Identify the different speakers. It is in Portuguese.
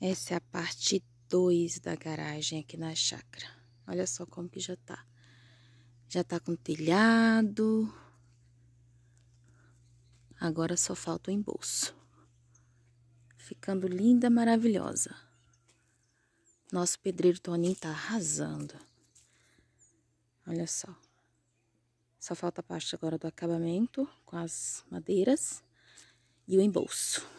Speaker 1: Essa é a parte 2 da garagem aqui na chácara. Olha só como que já tá. Já tá com telhado. Agora só falta o embolso. Ficando linda, maravilhosa. Nosso pedreiro Toninho tá arrasando. Olha só. Só falta a parte agora do acabamento com as madeiras e o embolso.